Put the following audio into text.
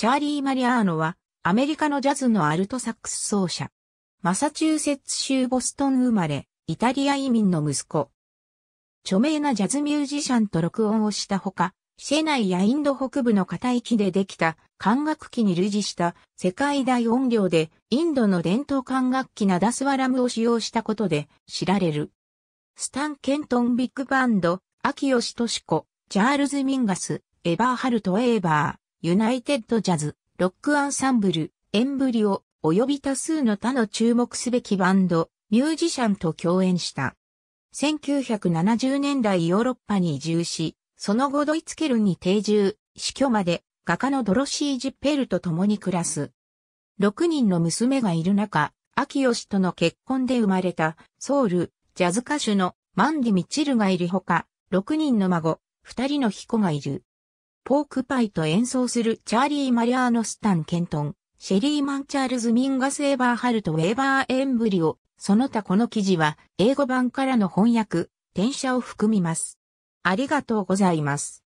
チャーリー・マリアーノは、アメリカのジャズのアルトサックス奏者。マサチューセッツ州ボストン生まれ、イタリア移民の息子。著名なジャズミュージシャンと録音をしたほか、シェナイやインド北部の片域でできた管楽器に類似した世界大音量でインドの伝統管楽器ナダスワラムを使用したことで知られる。スタン・ケントン・ビッグバンド、秋吉敏子、チャールズ・ミンガス、エバーハルト・エーバー。ユナイテッドジャズ、ロックアンサンブル、エンブリオ、及び多数の他の注目すべきバンド、ミュージシャンと共演した。1970年代ヨーロッパに移住し、その後ドイツケルンに定住、死去まで画家のドロシー・ジッペルと共に暮らす。6人の娘がいる中、秋吉との結婚で生まれたソウル、ジャズ歌手のマンディ・ミチルがいるほか、6人の孫、2人の彦がいる。ポークパイと演奏するチャーリー・マリアーノ・スタン・ケントン、シェリーマン・チャールズ・ミンガス・エバーハルト・ウェーバー・エンブリオ、その他この記事は英語版からの翻訳、転写を含みます。ありがとうございます。